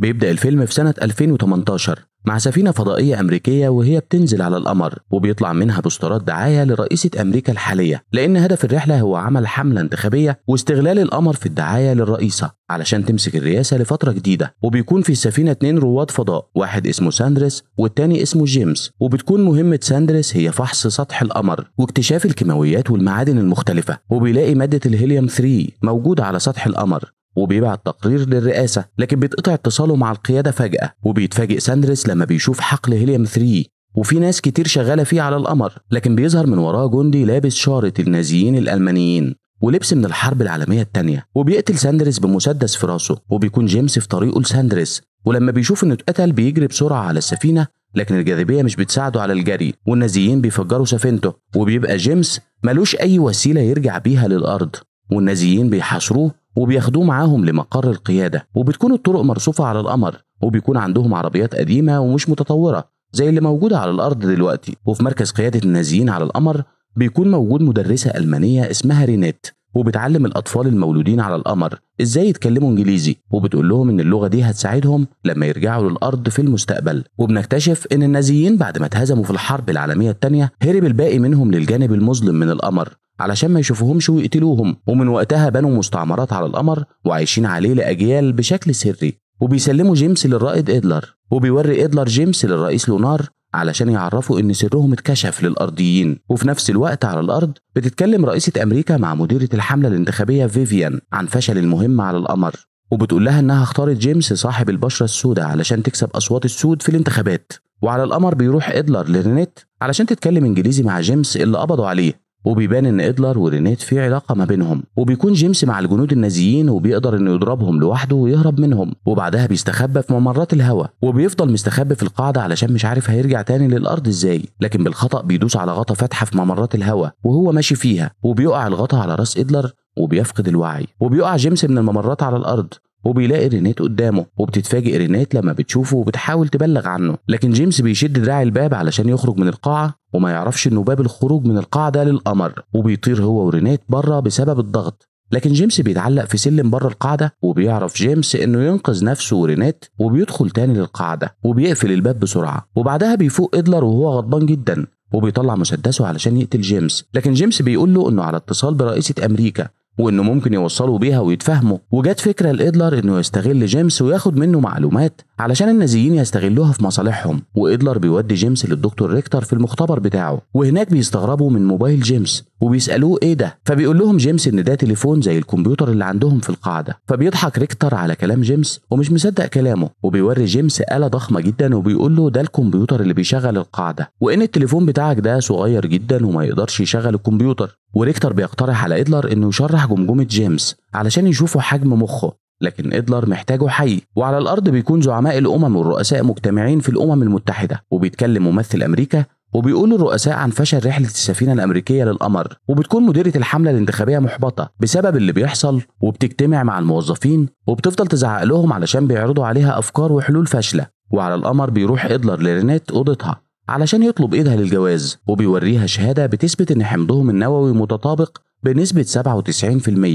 بيبدأ الفيلم في سنة 2018 مع سفينة فضائية أمريكية وهي بتنزل على القمر وبيطلع منها بوسترات دعاية لرئيسة أمريكا الحالية لأن هدف الرحلة هو عمل حملة انتخابية واستغلال القمر في الدعاية للرئيسة علشان تمسك الرئاسة لفترة جديدة وبيكون في السفينة اتنين رواد فضاء واحد اسمه ساندرس والتاني اسمه جيمس وبتكون مهمة ساندرس هي فحص سطح القمر واكتشاف الكيماويات والمعادن المختلفة وبيلاقي مادة الهيليوم 3 موجودة على سطح القمر وبيبعت تقرير للرئاسة لكن بيتقطع اتصاله مع القيادة فجأة وبيتفاجئ ساندرس لما بيشوف حقل هيليوم 3 وفي ناس كتير شغالة فيه على القمر لكن بيظهر من وراه جندي لابس شارة النازيين الألمانيين ولبس من الحرب العالمية التانية وبيقتل ساندرس بمسدس في راسه وبيكون جيمس في طريقه لساندرس ولما بيشوف انه اتقتل بيجري بسرعة على السفينة لكن الجاذبية مش بتساعده على الجري والنازيين بيفجروا سفينته وبيبقى جيمس ملوش أي وسيلة يرجع بيها للأرض والنازيين بيحاصروه وبياخدوه معاهم لمقر القيادة وبتكون الطرق مرصوفة على القمر وبيكون عندهم عربيات قديمة ومش متطورة زي اللي موجودة على الأرض دلوقتي وفي مركز قيادة النازيين على القمر بيكون موجود مدرسة ألمانية اسمها رينيت وبتعلم الأطفال المولودين على القمر إزاي يتكلموا إنجليزي وبتقول لهم إن اللغة دي هتساعدهم لما يرجعوا للأرض في المستقبل وبنكتشف إن النازيين بعد ما اتهزموا في الحرب العالمية الثانية هرب الباقي منهم للجانب المظلم من القمر علشان ما يشوفوهمش ويقتلوهم ومن وقتها بنوا مستعمرات على القمر وعايشين عليه لأجيال بشكل سري وبيسلموا جيمس للرائد إدلر وبيوري إدلر جيمس للرئيس لونار علشان يعرفوا إن سرهم اتكشف للأرضيين وفي نفس الوقت على الأرض بتتكلم رئيسة أمريكا مع مديرة الحملة الانتخابية فيفيان عن فشل المهمة على القمر وبتقول لها إنها اختارت جيمس صاحب البشرة السوداء علشان تكسب أصوات السود في الانتخابات وعلى القمر بيروح إدلر لرينيت علشان تتكلم إنجليزي مع جيمس اللي قبضوا عليه وبيبان ان ادلر ورينيت في علاقه ما بينهم وبيكون جيمس مع الجنود النازيين وبيقدر انه يضربهم لوحده ويهرب منهم وبعدها بيستخبى في ممرات الهواء وبيفضل مستخبي في القاعده علشان مش عارف هيرجع تاني للارض ازاي لكن بالخطا بيدوس على غطا فاتحه في ممرات الهواء وهو ماشي فيها وبيقع الغطا على راس ادلر وبيفقد الوعي وبيقع جيمس من الممرات على الارض وبيلاقي رينيت قدامه وبتتفاجئ رينيت لما بتشوفه وبتحاول تبلغ عنه لكن جيمس بيشد دراع الباب علشان يخرج من القاعة وما يعرفش انه باب الخروج من القاعه ده للقمر وبيطير هو ورينيت بره بسبب الضغط لكن جيمس بيتعلق في سلم بره القاعده وبيعرف جيمس انه ينقذ نفسه ورينيت وبيدخل تاني للقاعده وبيقفل الباب بسرعه وبعدها بيفوق ادلر وهو غضبان جدا وبيطلع مسدسه علشان يقتل جيمس لكن جيمس بيقول له انه على اتصال برئيسه امريكا وانه ممكن يوصلوا بيها ويتفاهموا وجت فكره لادلر انه يستغل جيمس وياخد منه معلومات علشان النازيين يستغلوها في مصالحهم وإدلر بيودي جيمس للدكتور ريكتر في المختبر بتاعه وهناك بيستغربوا من موبايل جيمس وبيسألوه إيه ده فبيقول لهم جيمس إن ده تليفون زي الكمبيوتر اللي عندهم في القاعدة فبيضحك ريكتر على كلام جيمس ومش مصدق كلامه وبيوري جيمس آلة ضخمة جدا وبيقول له ده الكمبيوتر اللي بيشغل القاعدة وإن التليفون بتاعك ده صغير جدا وما يقدرش يشغل الكمبيوتر وريكتر بيقترح على إدلر إنه يشرح جمجمة جيمس علشان يشوفوا حجم مخه لكن ادلر محتاجه حي وعلى الارض بيكون زعماء الامم والرؤساء مجتمعين في الامم المتحده وبيتكلم ممثل امريكا وبيقول الرؤساء عن فشل رحلة السفينة الأمريكية للقمر وبتكون مديرة الحملة الانتخابية محبطة بسبب اللي بيحصل وبتجتمع مع الموظفين وبتفضل تزعق لهم علشان بيعرضوا عليها أفكار وحلول فاشلة وعلى القمر بيروح إدلر لرينات أوضتها علشان يطلب إيدها للجواز وبيوريها شهادة بتثبت إن حمضهم النووي متطابق بنسبة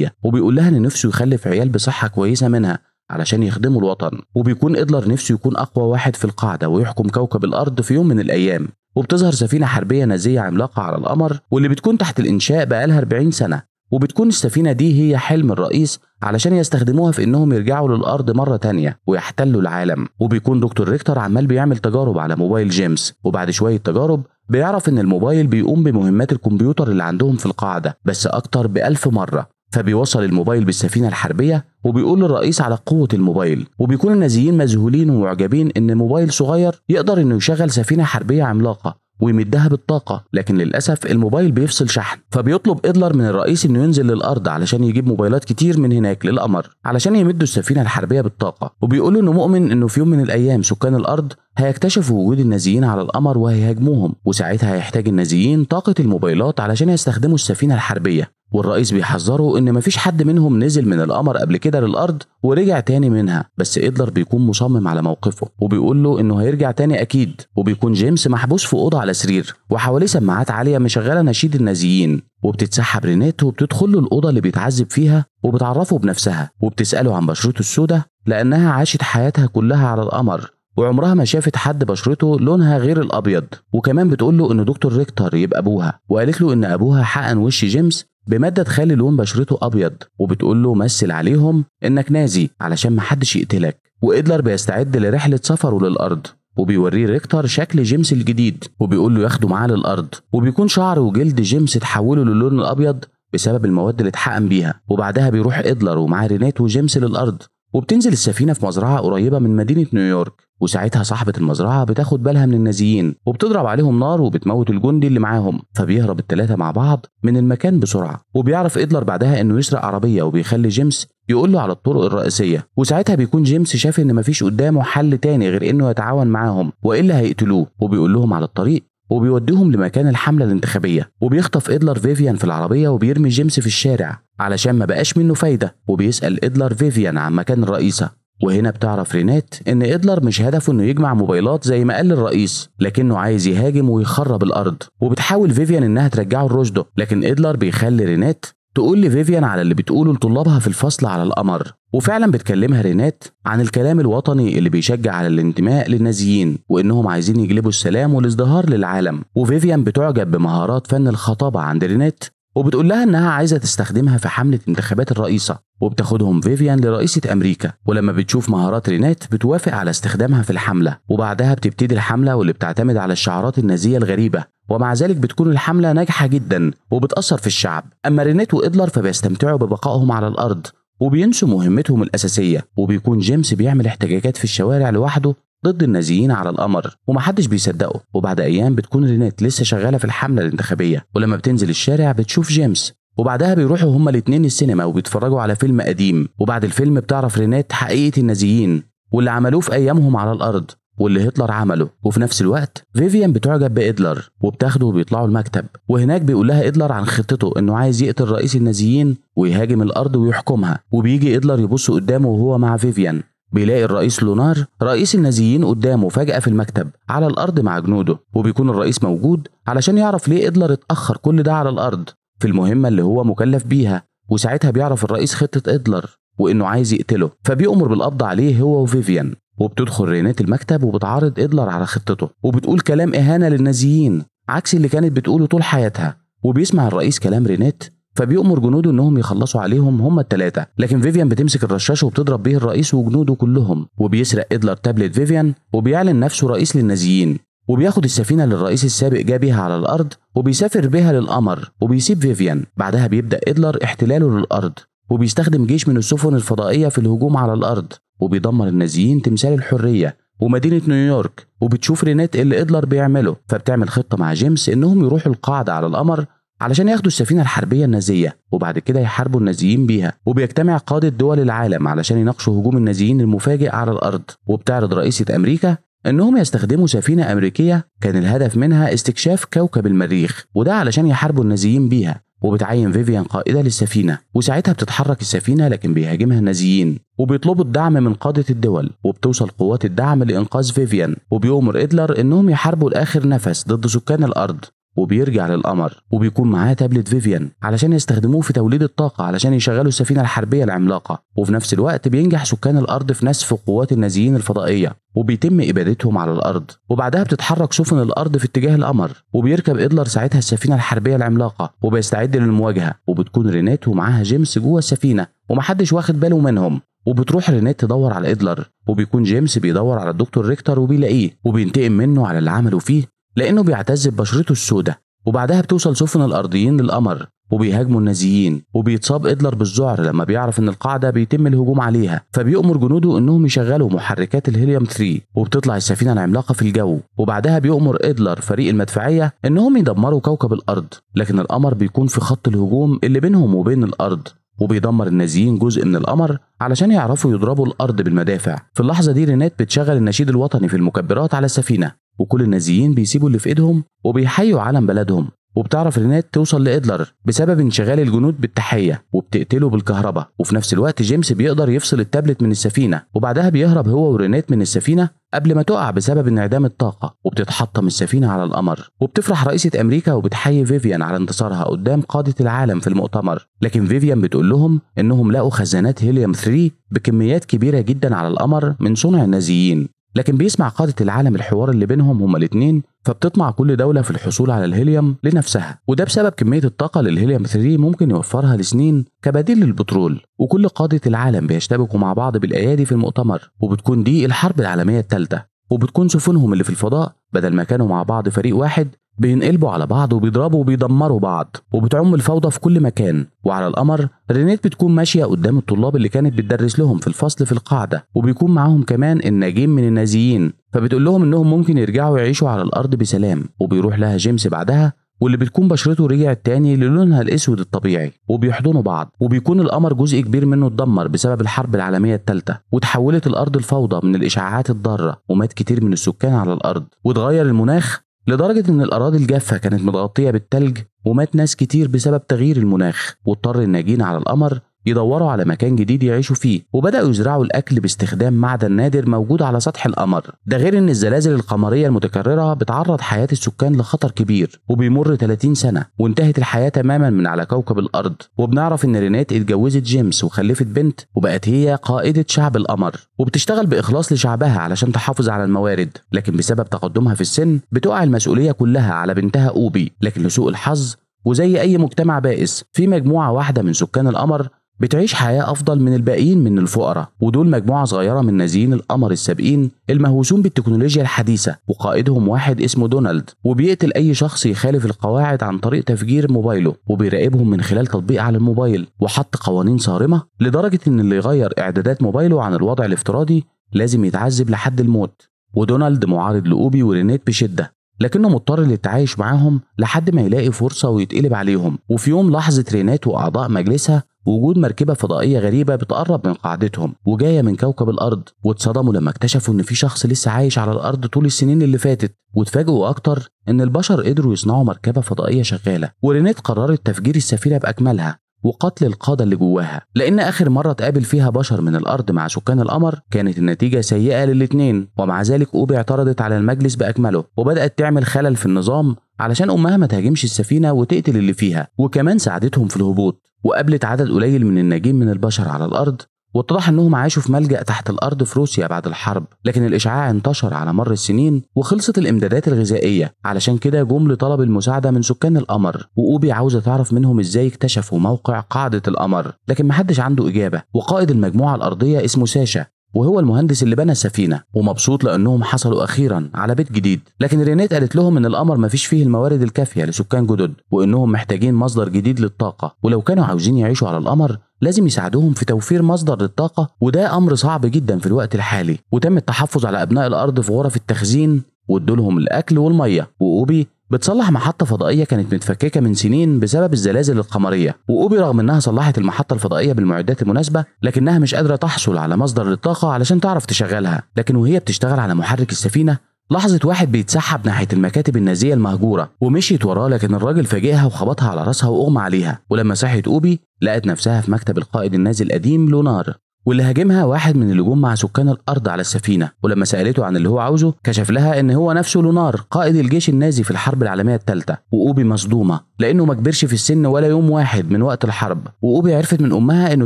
97% وبيقول لها إن نفسه يخلف عيال بصحة كويسة منها علشان يخدموا الوطن وبيكون إدلر نفسه يكون أقوى واحد في القاعدة ويحكم كوكب الأرض في يوم من الأيام وبتظهر سفينة حربية نازية عملاقة على القمر واللي بتكون تحت الإنشاء بقالها 40 سنة وبتكون السفينة دي هي حلم الرئيس علشان يستخدموها في انهم يرجعوا للارض مرة تانية ويحتلوا العالم وبيكون دكتور ريكتر عمال بيعمل تجارب على موبايل جيمس وبعد شوية تجارب بيعرف ان الموبايل بيقوم بمهمات الكمبيوتر اللي عندهم في القاعدة بس اكتر بألف مرة فبيوصل الموبايل بالسفينة الحربية وبيقول للرئيس على قوة الموبايل وبيكون النازيين مذهولين ومعجبين إن موبايل صغير يقدر إنه يشغل سفينة حربية عملاقة ويمدها بالطاقة لكن للأسف الموبايل بيفصل شحن فبيطلب إدلر من الرئيس إنه ينزل للأرض علشان يجيب موبايلات كتير من هناك للقمر علشان يمدوا السفينة الحربية بالطاقة وبيقولوا إنه مؤمن إنه في يوم من الأيام سكان الأرض هيكتشفوا وجود النازيين على القمر وهيهاجموهم وساعتها هيحتاج النازيين طاقة الموبايلات علشان يستخدموا السفينة الحربية والرئيس بيحذره إن مفيش حد منهم نزل من القمر قبل كده للأرض ورجع تاني منها بس إدلر بيكون مصمم على موقفه وبيقول له إنه هيرجع تاني أكيد وبيكون جيمس محبوس في أوضة على سرير وحواليه سماعات عالية مشغلة نشيد النازيين وبتتسحب رينيت وبتدخل له الأوضة اللي بيتعذب فيها وبتعرفه بنفسها وبتسأله عن بشرته السوداء لأنها عاشت حياتها كلها على القمر وعمرها ما شافت حد بشرته لونها غير الابيض وكمان بتقول له ان دكتور ريكتر يبقى ابوها وقالت له ان ابوها حقن وش جيمس بماده تخلي لون بشرته ابيض وبتقول له مثل عليهم انك نازي علشان ما حدش يقتلك وادلر بيستعد لرحله سفره للارض وبيوريه ريكتر شكل جيمس الجديد وبيقول له ياخده معاه للارض وبيكون شعر وجلد جيمس اتحولوا للون الابيض بسبب المواد اللي اتحقن بيها وبعدها بيروح ادلر ومعاه رينات وجيمس للارض وبتنزل السفينه في مزرعه قريبه من مدينه نيويورك وساعتها صاحبة المزرعة بتاخد بالها من النازيين وبتضرب عليهم نار وبتموت الجندي اللي معاهم فبيهرب التلاتة مع بعض من المكان بسرعة وبيعرف إدلر بعدها إنه يسرق عربية وبيخلي جيمس يقول له على الطرق الرئيسية وساعتها بيكون جيمس شاف إن مفيش قدامه حل تاني غير إنه يتعاون معاهم وإلا هيقتلوه وبيقول لهم على الطريق وبيوديهم لمكان الحملة الانتخابية وبيخطف إدلر فيفيان في العربية وبيرمي جيمس في الشارع علشان ما بقاش منه فايدة وبيسأل إدلر فيفيان عن مكان الرئيسة وهنا بتعرف رينات إن إدلر مش هدفه إنه يجمع موبايلات زي ما قال الرئيس لكنه عايز يهاجم ويخرب الأرض وبتحاول فيفيان إنها ترجعه لرشده لكن إدلر بيخلي رينات تقول لفيفيان على اللي بتقوله لطلابها في الفصل على القمر وفعلا بتكلمها رينات عن الكلام الوطني اللي بيشجع على الانتماء للنازيين وانهم عايزين يجلبوا السلام والازدهار للعالم وفيفيان بتعجب بمهارات فن الخطابه عند رينات وبتقول لها انها عايزه تستخدمها في حمله انتخابات الرئيسه وبتاخدهم فيفيان لرئيسه امريكا ولما بتشوف مهارات رينات بتوافق على استخدامها في الحمله وبعدها بتبتدي الحمله واللي بتعتمد على الشعارات النازيه الغريبه ومع ذلك بتكون الحمله ناجحه جدا وبتاثر في الشعب اما رينات وادلر فبيستمتعوا ببقائهم على الارض وبينسوا مهمتهم الأساسية وبيكون جيمس بيعمل احتجاجات في الشوارع لوحده ضد النازيين على القمر ومحدش بيصدقه وبعد ايام بتكون رينات لسه شغاله في الحمله الانتخابيه ولما بتنزل الشارع بتشوف جيمس وبعدها بيروحوا هما الاثنين السينما وبيتفرجوا على فيلم قديم وبعد الفيلم بتعرف رينات حقيقه النازيين واللي عملوه في ايامهم على الارض واللي هتلر عمله وفي نفس الوقت فيفيان بتعجب بإدلر وبتاخده وبيطلعوا المكتب وهناك بيقول لها إدلر عن خطته إنه عايز يقتل رئيس النازيين ويهاجم الأرض ويحكمها وبيجي إدلر يبص قدامه وهو مع فيفيان بيلاقي الرئيس لونار رئيس النازيين قدامه فجأة في المكتب على الأرض مع جنوده وبيكون الرئيس موجود علشان يعرف ليه إدلر اتأخر كل ده على الأرض في المهمة اللي هو مكلف بيها وساعتها بيعرف الرئيس خطة إدلر وإنه عايز يقتله فبيأمر بالقبض عليه هو وفيفيان وبتدخل رينات المكتب وبتعارض إدلر على خطته وبتقول كلام إهانة للنازيين عكس اللي كانت بتقوله طول حياتها وبيسمع الرئيس كلام رينات فبيأمر جنوده انهم يخلصوا عليهم هم الثلاثه لكن فيفيان بتمسك الرشاش وبتضرب به الرئيس وجنوده كلهم وبيسرق ادلر تابلت فيفيان وبيعلن نفسه رئيس للنازيين وبياخد السفينة للرئيس السابق جابها على الأرض وبيسافر بها للقمر وبيسيب فيفيان بعدها بيبدأ إدلر احتلاله للأرض وبيستخدم جيش من السفن الفضائية في الهجوم على الأرض وبيدمر النازيين تمثال الحرية ومدينة نيويورك وبتشوف رينات اللي إدلر بيعمله فبتعمل خطة مع جيمس إنهم يروحوا القاعدة على القمر علشان ياخدوا السفينة الحربية النازية وبعد كده يحاربوا النازيين بيها وبيجتمع قادة دول العالم علشان يناقشوا هجوم النازيين المفاجئ على الأرض وبتعرض رئيسة أمريكا إنهم يستخدموا سفينة أمريكية كان الهدف منها استكشاف كوكب المريخ وده علشان يحاربوا النازيين بيها وبتعين فيفيان قائدة للسفينة وساعتها بتتحرك السفينة لكن بيهاجمها النازيين وبيطلبوا الدعم من قادة الدول وبتوصل قوات الدعم لإنقاذ فيفيان وبيؤمر إدلر إنهم يحاربوا لآخر نفس ضد سكان الأرض وبيرجع للقمر وبيكون معاه تابلت فيفيان علشان يستخدموه في توليد الطاقة علشان يشغلوا السفينة الحربية العملاقة وفي نفس الوقت بينجح سكان الأرض في نسف قوات النازيين الفضائية وبيتم إبادتهم على الأرض وبعدها بتتحرك سفن الأرض في اتجاه القمر وبيركب إدلر ساعتها السفينة الحربية العملاقة وبيستعد للمواجهة وبتكون رينات ومعاها جيمس جوه السفينة ومحدش واخد باله منهم وبتروح رينيت تدور على ادلر وبيكون جيمس بيدور على الدكتور ريكتر وبيلاقيه وبينتقم منه على اللي عمله فيه لأنه بيعتز ببشرته السوداء وبعدها بتوصل سفن الأرضيين للقمر وبيهاجموا النازيين وبيتصاب إدلر بالذعر لما بيعرف إن القاعدة بيتم الهجوم عليها فبيأمر جنوده إنهم يشغلوا محركات الهيليوم 3 وبتطلع السفينة العملاقة في الجو وبعدها بيأمر إدلر فريق المدفعية إنهم يدمروا كوكب الأرض لكن القمر بيكون في خط الهجوم اللي بينهم وبين الأرض وبيدمر النازيين جزء من القمر علشان يعرفوا يضربوا الأرض بالمدافع في اللحظة دي رينات بتشغل النشيد الوطني في المكبرات على السفينة وكل النازيين بيسيبوا اللي في ايدهم وبيحيوا علم بلدهم وبتعرف رينات توصل لإدلر بسبب انشغال الجنود بالتحية وبتقتله بالكهرباء وفي نفس الوقت جيمس بيقدر يفصل التابلت من السفينة وبعدها بيهرب هو ورينات من السفينة قبل ما تقع بسبب انعدام الطاقة وبتتحطم السفينة على القمر وبتفرح رئيسة أمريكا وبتحيي فيفيان على انتصارها قدام قادة العالم في المؤتمر لكن فيفيان بتقول لهم إنهم لقوا خزانات هيليوم 3 بكميات كبيرة جدا على القمر من صنع النازيين لكن بيسمع قادة العالم الحوار اللي بينهم هما الاتنين فبتطمع كل دولة في الحصول على الهيليوم لنفسها وده بسبب كمية الطاقة اللي الهيليوم 3 ممكن يوفرها لسنين كبديل للبترول وكل قادة العالم بيشتبكوا مع بعض بالأيادي في المؤتمر وبتكون دي الحرب العالمية الثالثة وبتكون سفنهم اللي في الفضاء بدل ما كانوا مع بعض فريق واحد بينقلبوا على بعض وبيضربوا وبيدمروا بعض وبتعم الفوضى في كل مكان وعلى القمر رينيت بتكون ماشيه قدام الطلاب اللي كانت بتدرس لهم في الفصل في القاعده وبيكون معاهم كمان الناجين من النازيين فبتقول لهم انهم ممكن يرجعوا يعيشوا على الارض بسلام وبيروح لها جيمس بعدها واللي بتكون بشرته رجعت تاني للونها الاسود الطبيعي وبيحضنوا بعض وبيكون القمر جزء كبير منه اتدمر بسبب الحرب العالميه الثالثه وتحولت الارض الفوضى من الاشعاعات الضاره ومات كتير من السكان على الارض وتغير المناخ لدرجة إن الأراضي الجافة كانت متغطية بالتلج ومات ناس كتير بسبب تغيير المناخ واضطر الناجين على القمر يدوروا على مكان جديد يعيشوا فيه وبدأوا يزرعوا الأكل باستخدام معدن نادر موجود على سطح القمر ده غير إن الزلازل القمرية المتكررة بتعرض حياة السكان لخطر كبير وبيمر 30 سنة وانتهت الحياة تماما من على كوكب الأرض وبنعرف إن رينات اتجوزت جيمس وخلفت بنت وبقت هي قائدة شعب القمر وبتشتغل بإخلاص لشعبها علشان تحافظ على الموارد لكن بسبب تقدمها في السن بتقع المسؤولية كلها على بنتها أوبي لكن لسوء الحظ وزي أي مجتمع بائس في مجموعة واحدة من سكان القمر بتعيش حياة أفضل من الباقيين من الفقراء ودول مجموعة صغيرة من نازيين القمر السابقين المهووسون بالتكنولوجيا الحديثة وقائدهم واحد اسمه دونالد وبيقتل أي شخص يخالف القواعد عن طريق تفجير موبايله وبيراقبهم من خلال تطبيق على الموبايل وحط قوانين صارمة لدرجة إن اللي يغير إعدادات موبايله عن الوضع الافتراضي لازم يتعذب لحد الموت ودونالد معارض لأوبي ورينيت بشدة لكنه مضطر للتعايش معاهم لحد ما يلاقي فرصة ويتقلب عليهم وفي يوم لحظة رينات وأعضاء مجلسها وجود مركبة فضائية غريبة بتقرب من قاعدتهم وجاية من كوكب الأرض واتصدموا لما اكتشفوا إن في شخص لسه عايش على الأرض طول السنين اللي فاتت واتفاجئوا أكتر إن البشر قدروا يصنعوا مركبة فضائية شغالة ورينيت قررت تفجير السفينة بأكملها وقتل القادة اللي جواها لأن آخر مرة اتقابل فيها بشر من الأرض مع سكان القمر كانت النتيجة سيئة للاتنين ومع ذلك أوبي اعترضت على المجلس بأكمله وبدأت تعمل خلل في النظام علشان أمها ما تهاجمش السفينة وتقتل اللي فيها وكمان ساعدتهم في الهبوط وقابلت عدد قليل من الناجين من البشر على الأرض واتضح انهم عاشوا في ملجأ تحت الارض في روسيا بعد الحرب، لكن الاشعاع انتشر على مر السنين وخلصت الامدادات الغذائيه، علشان كده جم لطلب المساعده من سكان القمر، واوبي عاوزه تعرف منهم ازاي اكتشفوا موقع قاعده القمر، لكن محدش عنده اجابه، وقائد المجموعه الارضيه اسمه ساشا، وهو المهندس اللي بنى السفينة ومبسوط لأنهم حصلوا أخيرا على بيت جديد لكن رينيت قالت لهم إن القمر مفيش فيه الموارد الكافية لسكان جدد وإنهم محتاجين مصدر جديد للطاقة ولو كانوا عاوزين يعيشوا على القمر لازم يساعدوهم في توفير مصدر للطاقة وده أمر صعب جدا في الوقت الحالي وتم التحفظ على أبناء الأرض في غرف التخزين وادولهم الأكل والمية وأوبي بتصلح محطة فضائية كانت متفككة من سنين بسبب الزلازل القمرية وأوبي رغم إنها صلحت المحطة الفضائية بالمعدات المناسبة لكنها مش قادرة تحصل على مصدر للطاقة علشان تعرف تشغلها لكن وهي بتشتغل على محرك السفينة لاحظت واحد بيتسحب ناحيه المكاتب النازيه المهجوره ومشيت وراه لكن الراجل فاجئها وخبطها على راسها واغمى عليها ولما صحت اوبي لقت نفسها في مكتب القائد النازي القديم لونار واللي هاجمها واحد من الهجوم مع سكان الارض على السفينه ولما سالته عن اللي هو عاوزه كشف لها ان هو نفسه لونار قائد الجيش النازي في الحرب العالميه الثالثه واوبي مصدومه لانه ما كبرش في السن ولا يوم واحد من وقت الحرب واوبي عرفت من امها انه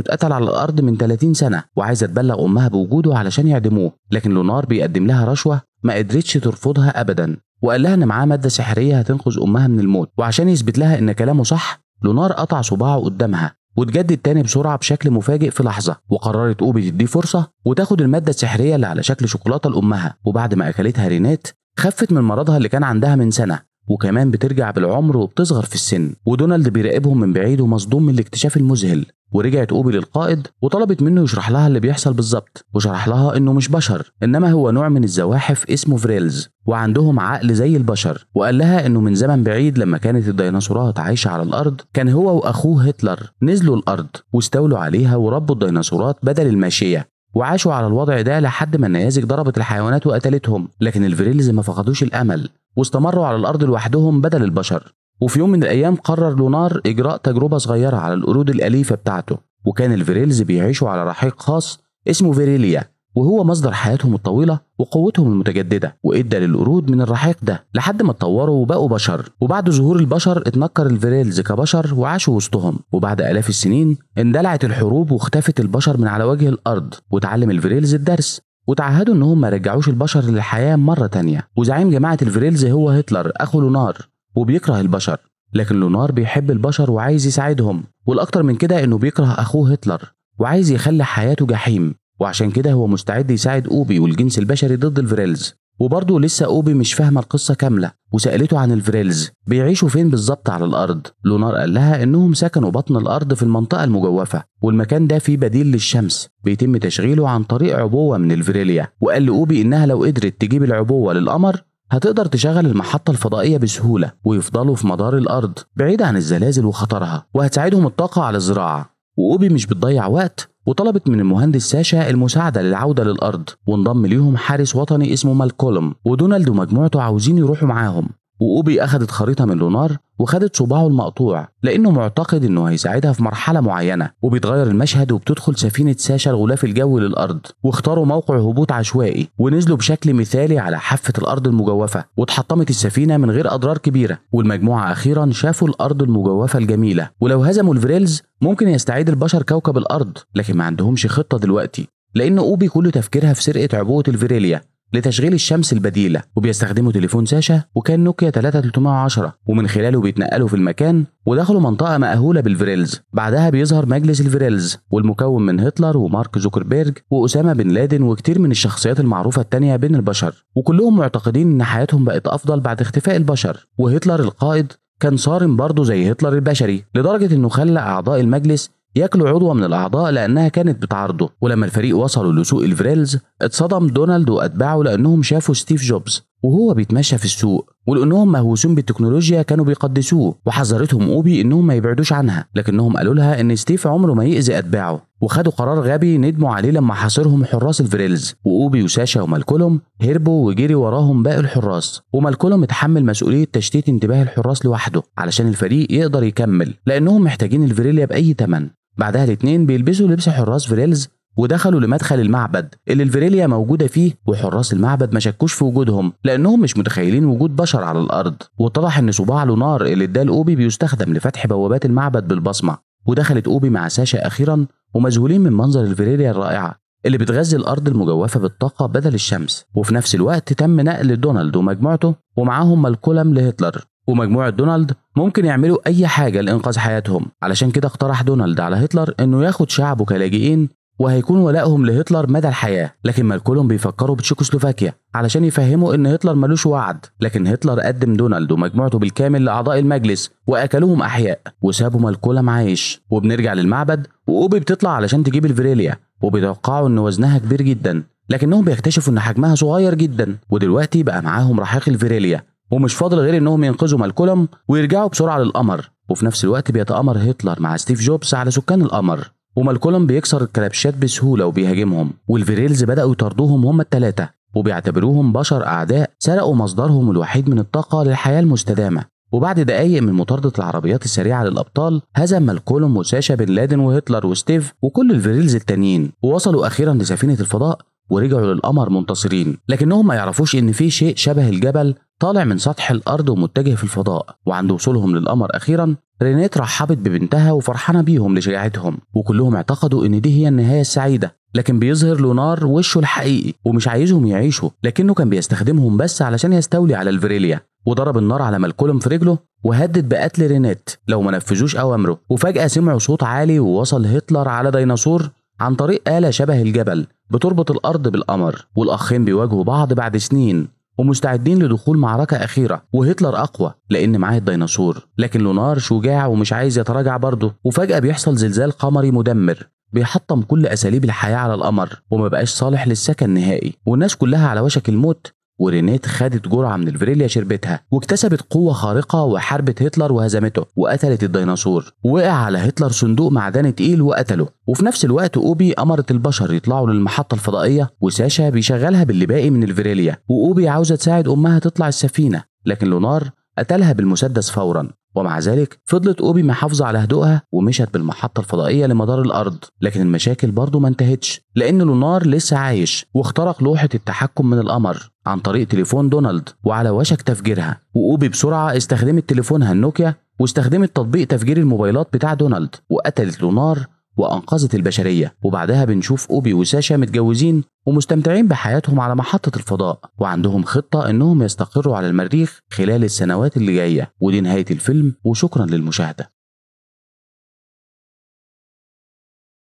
اتقتل على الارض من 30 سنه وعايزه تبلغ امها بوجوده علشان يعدموه لكن لونار بيقدم لها رشوه ما قدرتش ترفضها أبدا وقال لها إن معاه مادة سحرية هتنقذ أمها من الموت وعشان يثبت لها إن كلامه صح لونار قطع صباعه قدامها وتجدد تاني بسرعة بشكل مفاجئ في لحظة وقررت أوبي تديه فرصة وتاخد المادة السحرية اللي على شكل شوكولاتة لأمها وبعد ما أكلتها رينات خفت من مرضها اللي كان عندها من سنة وكمان بترجع بالعمر وبتصغر في السن ودونالد بيراقبهم من بعيد ومصدوم من الاكتشاف المذهل ورجعت اوبي للقائد وطلبت منه يشرح لها اللي بيحصل بالظبط وشرح لها انه مش بشر انما هو نوع من الزواحف اسمه فريلز وعندهم عقل زي البشر وقال لها انه من زمن بعيد لما كانت الديناصورات عايشه على الارض كان هو واخوه هتلر نزلوا الارض واستولوا عليها وربوا الديناصورات بدل الماشيه وعاشوا على الوضع ده لحد ما النيازك ضربت الحيوانات وقتلتهم لكن الفريلز ما فقدوش الامل واستمروا على الارض لوحدهم بدل البشر وفي يوم من الايام قرر لونار اجراء تجربه صغيره على القرود الاليفه بتاعته وكان الفريلز بيعيشوا على رحيق خاص اسمه فيريليا وهو مصدر حياتهم الطويلة وقوتهم المتجددة وإدى للقرود من الرحيق ده لحد ما اتطوروا وبقوا بشر وبعد ظهور البشر اتنكر الفريلز كبشر وعاشوا وسطهم وبعد آلاف السنين اندلعت الحروب واختفت البشر من على وجه الأرض وتعلم الفريلز الدرس وتعهدوا انهم ما رجعوش البشر للحياة مرة تانية وزعيم جماعة الفريلز هو هتلر أخو لونار وبيكره البشر لكن لونار بيحب البشر وعايز يساعدهم والأكتر من كده إنه بيكره أخوه هتلر وعايز يخلي حياته جحيم وعشان كده هو مستعد يساعد أوبي والجنس البشري ضد الفريلز وبرضه لسه أوبي مش فاهمة القصة كاملة وسألته عن الفريلز بيعيشوا فين بالظبط على الأرض لونار قال لها إنهم سكنوا بطن الأرض في المنطقة المجوفة والمكان ده فيه بديل للشمس بيتم تشغيله عن طريق عبوة من الفريليا وقال لأوبي إنها لو قدرت تجيب العبوة للقمر هتقدر تشغل المحطة الفضائية بسهولة ويفضلوا في مدار الأرض بعيد عن الزلازل وخطرها وهتساعدهم الطاقة على الزراعة وأوبي مش بتضيع وقت وطلبت من المهندس ساشا المساعدة للعودة للأرض وانضم ليهم حارس وطني اسمه مالكولم ودونالد ومجموعته عاوزين يروحوا معاهم وأوبي أخدت خريطة من لونار وخدت صباعه المقطوع لأنه معتقد إنه هيساعدها في مرحلة معينة وبيتغير المشهد وبتدخل سفينة ساشا الغلاف الجوي للأرض واختاروا موقع هبوط عشوائي ونزلوا بشكل مثالي على حافة الأرض المجوفة واتحطمت السفينة من غير أضرار كبيرة والمجموعة أخيرا شافوا الأرض المجوفة الجميلة ولو هزموا الفريلز ممكن يستعيد البشر كوكب الأرض لكن ما عندهمش خطة دلوقتي لأن أوبي كل تفكيرها في سرقة عبوة الفيريليا لتشغيل الشمس البديلة وبيستخدموا تليفون ساشا وكان نوكيا 3310 ومن خلاله بيتنقلوا في المكان ودخلوا منطقة مأهولة بالفريلز بعدها بيظهر مجلس الفريلز والمكون من هتلر ومارك زوكربيرج وأسامة بن لادن وكتير من الشخصيات المعروفة التانية بين البشر وكلهم معتقدين إن حياتهم بقت أفضل بعد اختفاء البشر وهتلر القائد كان صارم برضه زي هتلر البشري لدرجة إنه خلى أعضاء المجلس ياكلوا عضو من الاعضاء لانها كانت بتعارضه ولما الفريق وصلوا لسوق الفريلز اتصدم دونالد واتباعه لانهم شافوا ستيف جوبز وهو بيتمشى في السوق ولانهم مهووسين بالتكنولوجيا كانوا بيقدسوه وحذرتهم اوبي انهم ما يبعدوش عنها لكنهم قالوا لها ان ستيف عمره ما يأذي اتباعه وخدوا قرار غبي ندموا عليه لما حاصرهم حراس الفريلز واوبي وساشا ومالكولوم هربوا وجري وراهم باقي الحراس ومالكولوم اتحمل مسؤوليه تشتيت انتباه الحراس لوحده علشان الفريق يقدر يكمل لانهم محتاجين الفريليا باي ثمن بعدها الاتنين بيلبسوا لبس حراس فريلز ودخلوا لمدخل المعبد اللي الفريليا موجوده فيه وحراس المعبد ما شكوش في وجودهم لانهم مش متخيلين وجود بشر على الارض واتضح ان صباع لونار اللي اداه لاوبي بيستخدم لفتح بوابات المعبد بالبصمه ودخلت اوبي مع ساشا اخيرا ومذهولين من منظر الفريليا الرائعه اللي بتغذي الارض المجوفه بالطاقه بدل الشمس وفي نفس الوقت تم نقل دونالد ومجموعته ومعاهم مالكولم لهتلر ومجموعة دونالد ممكن يعملوا أي حاجة لإنقاذ حياتهم علشان كده اقترح دونالد على هتلر إنه ياخد شعبه كلاجئين وهيكون ولائهم لهتلر مدى الحياة لكن مالكولم بيفكروا بتشيكوسلوفاكيا علشان يفهموا إن هتلر ملوش وعد لكن هتلر قدم دونالد ومجموعته بالكامل لأعضاء المجلس وأكلوهم أحياء وسابوا مالكولم عايش وبنرجع للمعبد وأوبي بتطلع علشان تجيب الفريليا وبيتوقعوا إن وزنها كبير جدا لكنهم بيكتشفوا إن حجمها صغير جدا ودلوقتي بقى معاهم رحيق الفيريليا ومش فاضل غير انهم ينقذوا مالكولم ويرجعوا بسرعه للقمر وفي نفس الوقت بيتآمر هتلر مع ستيف جوبز على سكان القمر ومالكولم بيكسر الكلبشات بسهوله وبيهاجمهم والفيريلز بدأوا يطاردوهم هما الثلاثه وبيعتبروهم بشر أعداء سرقوا مصدرهم الوحيد من الطاقة للحياة المستدامة وبعد دقايق من مطاردة العربيات السريعة للأبطال هزم مالكولم وساشا بن لادن وهتلر وستيف وكل الفيريلز التانيين ووصلوا أخيرا لسفينة الفضاء ورجعوا للقمر منتصرين لكنهم ما يعرفوش إن في شيء شبه الجبل طالع من سطح الأرض ومتجه في الفضاء وعند وصولهم للقمر أخيرا رينيت رحبت ببنتها وفرحانة بيهم لشجاعتهم وكلهم اعتقدوا إن دي هي النهاية السعيدة لكن بيظهر لونار وشه الحقيقي ومش عايزهم يعيشوا لكنه كان بيستخدمهم بس علشان يستولي على الفريليا وضرب النار على مالكولم في رجله وهدد بقتل رينيت لو ما نفذوش أوامره وفجأة سمعوا صوت عالي ووصل هتلر على ديناصور عن طريق آلة شبه الجبل بتربط الأرض بالقمر والأخين بيواجهوا بعض بعد سنين ومستعدين لدخول معركة أخيرة وهتلر أقوى لأن معاه الديناصور لكن لونار شجاع ومش عايز يتراجع برضه وفجأة بيحصل زلزال قمري مدمر بيحطم كل أساليب الحياة على القمر ومبقاش صالح للسكن نهائي والناس كلها على وشك الموت ورينيت خدت جرعة من الفريليا شربتها واكتسبت قوة خارقة وحاربت هتلر وهزمته وقتلت الديناصور وقع على هتلر صندوق معدن تقيل وقتله وفي نفس الوقت أوبي أمرت البشر يطلعوا للمحطة الفضائية وساشا بيشغلها باللي باقي من الفريليا وأوبي عاوزة تساعد أمها تطلع السفينة لكن لونار قتلها بالمسدس فورا ومع ذلك فضلت أوبي محافظة على هدوءها ومشت بالمحطة الفضائية لمدار الأرض لكن المشاكل برضه ما انتهتش لأن لونار لسه عايش واخترق لوحة التحكم من القمر عن طريق تليفون دونالد وعلى وشك تفجيرها وأوبي بسرعة استخدمت تليفونها النوكيا واستخدمت تطبيق تفجير الموبايلات بتاع دونالد وقتلت لونار وأنقذت البشرية وبعدها بنشوف أوبي وساشا متجوزين ومستمتعين بحياتهم على محطة الفضاء وعندهم خطة إنهم يستقروا على المريخ خلال السنوات اللي جاية ودي نهاية الفيلم وشكرا للمشاهدة